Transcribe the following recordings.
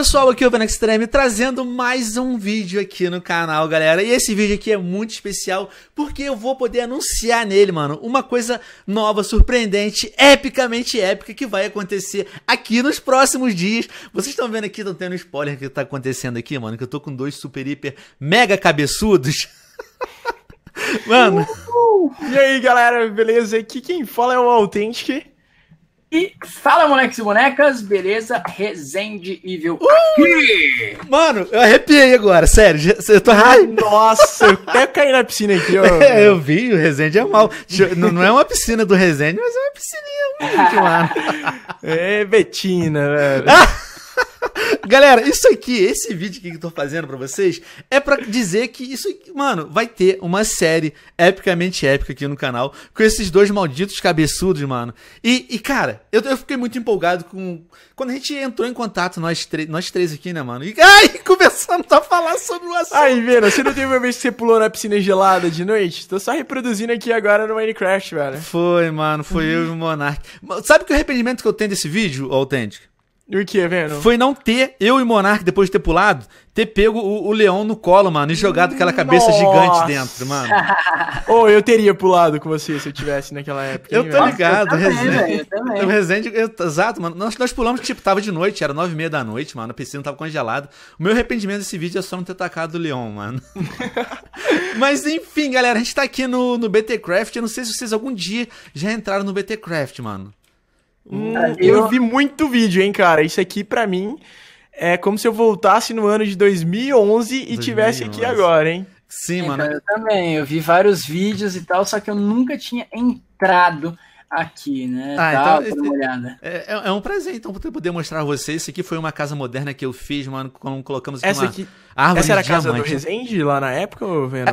pessoal, aqui é o Ben Extreme trazendo mais um vídeo aqui no canal, galera. E esse vídeo aqui é muito especial porque eu vou poder anunciar nele, mano, uma coisa nova, surpreendente, epicamente épica que vai acontecer aqui nos próximos dias. Vocês estão vendo aqui, estão tendo um spoiler que tá acontecendo aqui, mano, que eu tô com dois super hiper mega cabeçudos. mano. Uhul. E aí, galera, beleza? Aqui quem fala é o Authentic. E fala, moleques e bonecas, beleza? Resende e uh! aqui! Mano, eu arrepiei agora, sério. Eu tô raio. Nossa, eu até caí na piscina aqui. Ó. É, eu vi, o Resende é mal. Não é uma piscina do Resende, mas é uma piscininha muito lá. É, Betina, velho. Galera, isso aqui, esse vídeo que eu tô fazendo pra vocês, é pra dizer que isso, mano, vai ter uma série epicamente épica aqui no canal com esses dois malditos cabeçudos, mano. E, e cara, eu, eu fiquei muito empolgado com. Quando a gente entrou em contato, nós, nós três aqui, né, mano? E ai, começamos a falar sobre o assunto. Ai, Vera, você não teve uma vez que você pulou na piscina gelada de noite? Tô só reproduzindo aqui agora no Minecraft, velho. Foi, mano, foi eu e o Monark. Sabe que o arrependimento que eu tenho desse vídeo, Authentic? E o que, velho? Foi não ter, eu e Monark, depois de ter pulado, ter pego o, o leão no colo, mano, e jogado aquela cabeça Nossa. gigante dentro, mano. Ou oh, eu teria pulado com você se eu tivesse naquela época. Eu tô ligado, eu também, Resende. eu exato, mano. Nós, nós pulamos, tipo, tava de noite, era nove e meia da noite, mano. A piscina tava congelada. O meu arrependimento desse vídeo é só não ter tacado o leão, mano. Mas enfim, galera, a gente tá aqui no, no BT Craft. Eu não sei se vocês algum dia já entraram no BT Craft, mano. Hum, eu vi muito vídeo, hein, cara. Isso aqui, para mim, é como se eu voltasse no ano de 2011 e tivesse aqui agora, hein? Sim, é, mano. Eu também, eu vi vários vídeos e tal, só que eu nunca tinha entrado aqui, né? Ah, tá, então, olhada. É, é, é, um prazer, então, poder mostrar a vocês. Isso aqui foi uma casa moderna que eu fiz, mano, quando colocamos aqui essa uma aqui, árvore Essa era a casa diamante. do Resende lá na época, ou Venom?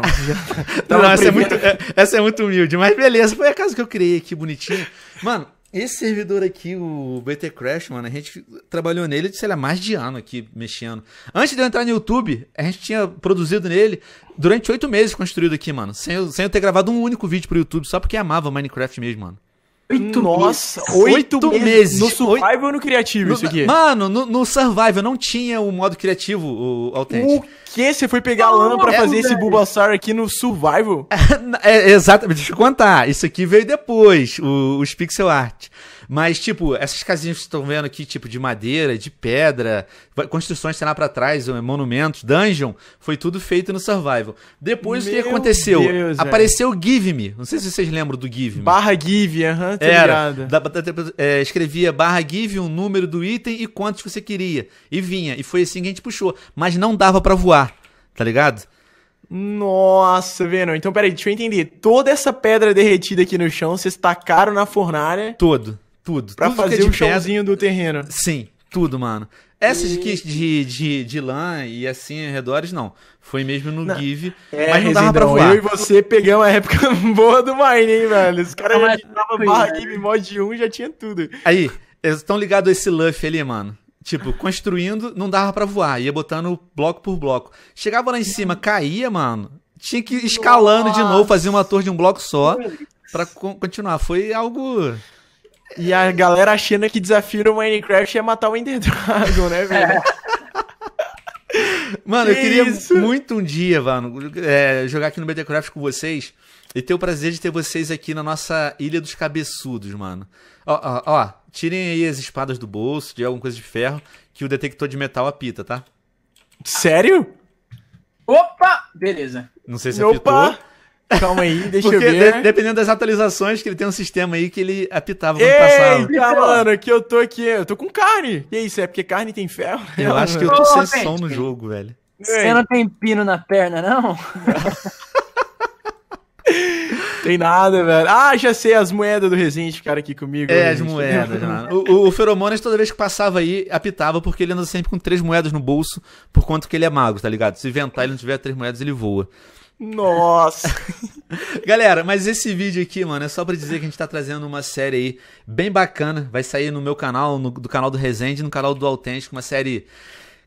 Não, essa, é muito, é, essa é muito humilde, mas beleza, foi a casa que eu criei aqui, bonitinha. Mano, esse servidor aqui, o BT Crash, mano, a gente trabalhou nele, sei lá, mais de ano aqui mexendo. Antes de eu entrar no YouTube, a gente tinha produzido nele durante oito meses construído aqui, mano. Sem eu, sem eu ter gravado um único vídeo pro YouTube, só porque amava Minecraft mesmo, mano. Oito Nossa, oito, oito meses. No Survival ou no Criativo, no, isso aqui? Mano, no, no, Survival não tinha o modo criativo, o autêntico. O que? Você foi pegar não, a lã pra é, fazer velho. esse Bulbasaur aqui no Survival? É, é, exatamente, deixa eu contar. Isso aqui veio depois, o, os pixel art. Mas, tipo, essas casinhas que vocês estão vendo aqui, tipo, de madeira, de pedra, construções, sei lá, pra trás, eh, monumentos, dungeon, foi tudo feito no Survival. Depois, Meu o que aconteceu? Deus, Apareceu o Give Me. Não sei se vocês lembram do Give Me. Barra Give, aham, uh -huh, Era, da, da, é, escrevia barra Give, um número do item e quantos você queria. E vinha. E foi assim que a gente puxou. Mas não dava para voar, tá ligado? Nossa, Venom. Então, peraí, deixa eu entender. Toda essa pedra derretida aqui no chão, vocês tacaram na fornalha? Todo. Tudo. Pra tudo é fazer o chãozinho do terreno. Sim, tudo, mano. Essas aqui de, de, de lã e assim, redores, não. Foi mesmo no não. Give. É, mas não dava pra voar. Eu e você pegamos a época boa do Mine, hein, velho? Os caras já tava barra né? give mod 1, já tinha tudo. Aí, eles estão ligados a esse Luff ali, mano. Tipo, construindo, não dava para voar. Ia botando bloco por bloco. Chegava lá em cima, caía, mano. Tinha que ir escalando Nossa. de novo, fazer uma torre de um bloco só para continuar. Foi algo e a galera achando que desafio no Minecraft é matar o Ender Dragon, né, velho? É. Mano, que eu queria isso? muito um dia, mano, é, jogar aqui no BTCraft com vocês e ter o prazer de ter vocês aqui na nossa Ilha dos Cabeçudos, mano. Ó, ó, ó, tirem aí as espadas do bolso, de alguma coisa de ferro, que o detector de metal apita, tá? Sério? Opa! Beleza. Não sei se Opa! apitou. Calma aí, deixa Porque eu ver. De, dependendo das atualizações, que ele tem um sistema aí que ele apitava quando Eita, passava. Eita, então. mano, que eu tô aqui. Eu tô com carne. Que isso? É porque carne tem ferro? Eu acho que eu tô sem som no jogo, velho. Você não tem pino na perna, não? tem nada, velho. Ah, já sei, as moedas do Resident ficaram aqui comigo. É, né, as moedas, mano. O, o Feromonas, toda vez que passava aí, apitava, porque ele anda sempre com três moedas no bolso, por quanto que ele é mago, tá ligado? Se ventar ele não tiver três moedas, ele voa. Nossa! Galera, mas esse vídeo aqui, mano, é só pra dizer que a gente tá trazendo uma série aí bem bacana. Vai sair no meu canal, no, do canal do Resende, no canal do Autêntico, uma série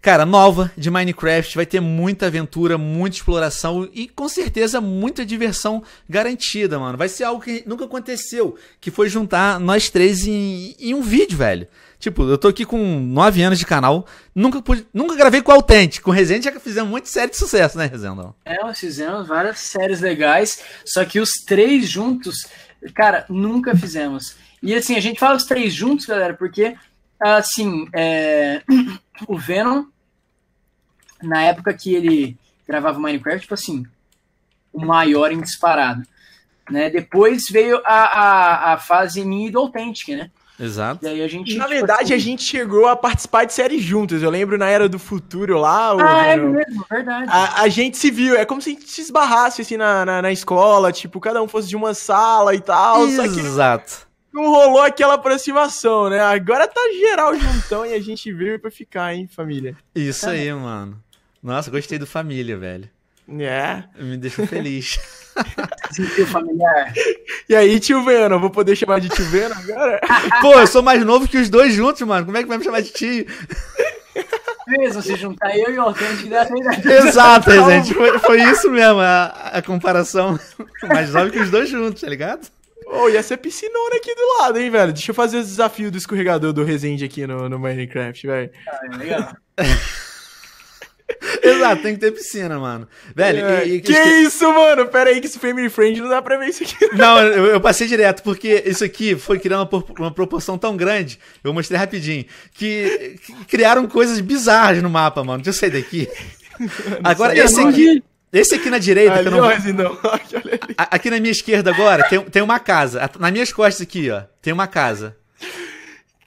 cara, nova de Minecraft. Vai ter muita aventura, muita exploração e com certeza muita diversão garantida, mano. Vai ser algo que nunca aconteceu, que foi juntar nós três em, em um vídeo, velho. Tipo, eu tô aqui com nove anos de canal, nunca pude, nunca gravei com o Com o Resende já fizemos muita série de sucesso, né, Resende? É, nós fizemos várias séries legais, só que os três juntos, cara, nunca fizemos. E assim, a gente fala os três juntos, galera, porque, assim, é... o Venom na época que ele gravava Minecraft, tipo assim, o maior em disparado. Né? Depois veio a, a, a fase minha e do Authentic, né? Exato. Gente, na tipo, verdade, assim... a gente chegou a participar de séries juntos. Eu lembro na Era do Futuro lá. O, ah, é mesmo, verdade. A, a, gente se viu. É como se a gente se esbarrasse assim na, na, na escola, tipo, cada um fosse de uma sala e tal. Exato. Não, rolou aquela aproximação, né? Agora tá geral juntão e a gente veio pra ficar, hein, família? Isso aí, mano. Nossa, gostei do família, velho. É. Me deixou feliz. Sentiu familiar. É. E aí, tio Vena? vou poder chamar de tio Vena agora? Pô, eu sou mais novo que os dois juntos, mano. Como é que vai me chamar de tio? Mesmo, se juntar eu e o Hortêncio, né? dá Exato, gente. Foi, foi, isso mesmo, a, a comparação. Mais jovem que os dois juntos, tá ligado? Pô, oh, ia ser piscinona aqui do lado, hein, velho? Deixa eu fazer o desafio do escorregador do Resende aqui no, no Minecraft, velho. Ah, é legal. Exato, tem que ter piscina, mano. Velho, é, e, e, que isso, mano? Pera aí, que esse Family Friend não dá pra ver isso aqui. Não, eu, eu passei direto, porque isso aqui foi criando uma, uma, proporção tão grande, eu mostrei rapidinho, que, que criaram coisas bizarras no mapa, mano. Deixa eu sair daqui. Agora, esse aqui. Esse aqui na direita. Ali, que eu não... Hoje, não. Aqui na minha esquerda agora tem, tem uma casa. Na minhas costas aqui, ó, tem uma casa.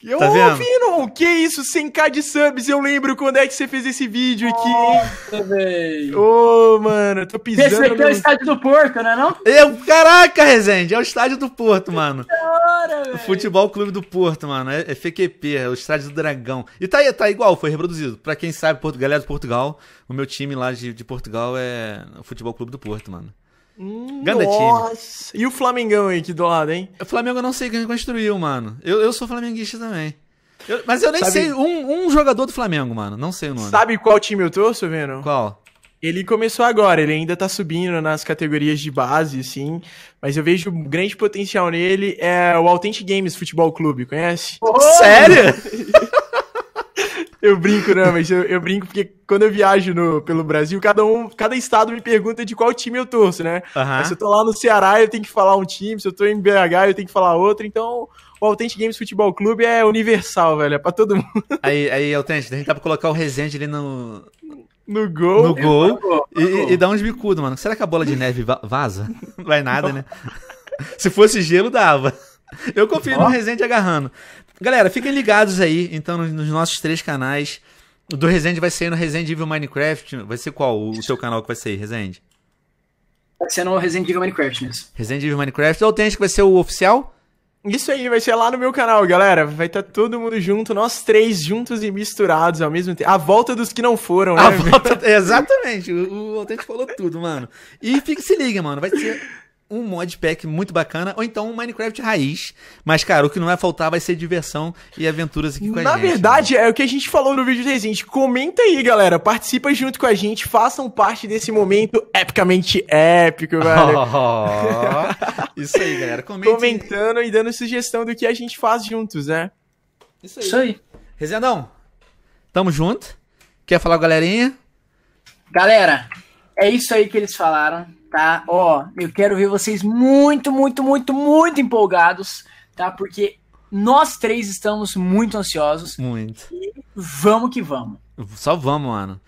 Eu tá ouvindo, o que é isso? 100k de subs, eu lembro quando é que você fez esse vídeo aqui. Nossa, Ô, oh, mano, tô pisando. Esse aqui no... é o estádio do Porto, não é não? Eu, caraca, Rezende, é o estádio do Porto, mano. Que hora, velho. Futebol Clube do Porto, mano, é, é FQP, é o estádio do Dragão. E tá, tá igual, foi reproduzido. Pra quem sabe, Porto, galera de Portugal, o meu time lá de, de Portugal é o Futebol Clube do Porto, mano. Hum, Ganda Nossa. Time. E o Flamengão aí, que do lado, hein? O Flamengo eu não sei quem construiu, mano. Eu, eu sou flamenguista também. Eu, mas eu nem Sabe... sei um, um jogador do Flamengo, mano. Não sei o nome. Sabe qual time eu tô vendo Qual? Ele começou agora, ele ainda tá subindo nas categorias de base, sim. Mas eu vejo um grande potencial nele. É o Authentic Games Futebol Clube, conhece? Oh, Sério? Eu brinco, não, né, mas eu, eu, brinco porque quando eu viajo no, pelo Brasil, cada um, cada estado me pergunta de qual time eu torço, né? Uhum. Se eu tô lá no Ceará, eu tenho que falar um time, se eu tô em BH, eu tenho que falar outro, então o Authentic Games Futebol Clube é universal, velho, é pra todo mundo. Aí, aí Authentic, a gente dá tá pra colocar o Resende ali no... No gol. No é, gol. É, tá bom, tá bom. E, dá uns bicudos, mano. Será que a bola de neve vaza? Não vai nada, né? não. né? Se fosse gelo, dava. Eu confio oh. no Resende agarrando. Galera, fiquem ligados aí, então, nos nossos três canais. O do Resende vai ser no Resende Evil Minecraft. Vai ser qual o seu canal que vai ser, Resende? Vai ser no Resende Evil Minecraft mesmo. Resende Evil Minecraft. O é autêntico que vai ser o oficial? Isso aí, vai ser lá no meu canal, galera. Vai estar tá todo mundo junto, nós três juntos e misturados ao mesmo tempo. A volta dos que não foram, né? A volta... Exatamente, o, o Autêntico falou tudo, mano. E fique, se liga, mano. Vai ser um modpack muito bacana, ou então um Minecraft raiz. Mas, cara, o que não vai faltar vai ser diversão e aventuras aqui com Na a gente. Na verdade, né? é o que a gente falou no vídeo recente. Comenta aí, galera. Participa junto com a gente, façam parte desse momento epicamente épico, velho. Oh, isso aí, galera. Comente... Comentando e dando sugestão do que a gente faz juntos, né? Isso aí. Isso aí. Rezendão, tamo junto. Quer falar, galerinha? Galera, é isso aí que eles falaram tá? Ó, eu quero ver vocês muito, muito, muito, muito empolgados, tá? Porque nós três estamos muito ansiosos. Muito. E vamos que vamos. Só vamos, mano.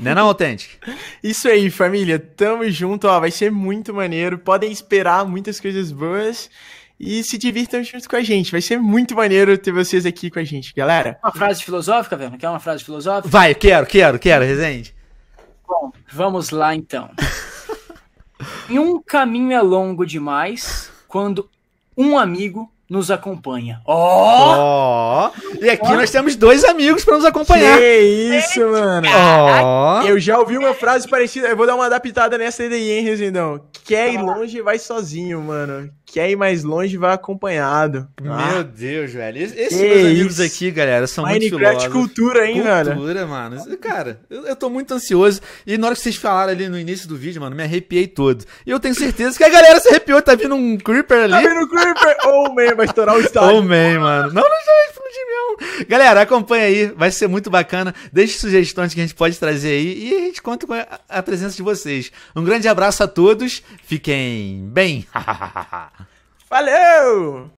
Né não, é Autêntica? Isso aí, família. Tamo junto, ó. Vai ser muito maneiro. Podem esperar muitas coisas boas. E se divirtam junto com a gente. Vai ser muito maneiro ter vocês aqui com a gente, galera. Uma frase filosófica, velho? Quer uma frase filosófica? Vai, quero, quero, quero, Resende. Bom, vamos lá então. E um caminho é longo demais quando um amigo nos acompanha. Ó! Oh! oh! E aqui oh! nós temos dois amigos para nos acompanhar. Que isso, Eita, mano. Ó! Oh! Eu já ouvi uma frase parecida, eu vou dar uma adaptada nessa daí, hein, Resendão. Quer ir longe, vai sozinho, mano. Quer ir mais longe, vai acompanhado. Ah. Meu Deus, velho. Esses meus isso. amigos aqui, galera, são Minecraft muito filósofos. cultura, hein, velho? Cultura, mano. Cara, eu, eu tô muito ansioso. E na hora que vocês falaram ali no início do vídeo, mano, me arrepiei todo. E eu tenho certeza que a galera se arrepiou. Tá vindo um Creeper ali. Tá vindo um Creeper. oh, meu vai estourar o estádio. Homem, oh, mano. Não, não vai explodir mesmo. Galera, acompanha aí. Vai ser muito bacana. Deixe sugestões que a gente pode trazer aí. E a gente conta com a presença de vocês. Um grande abraço a todos. Fiquem bem. Valeu!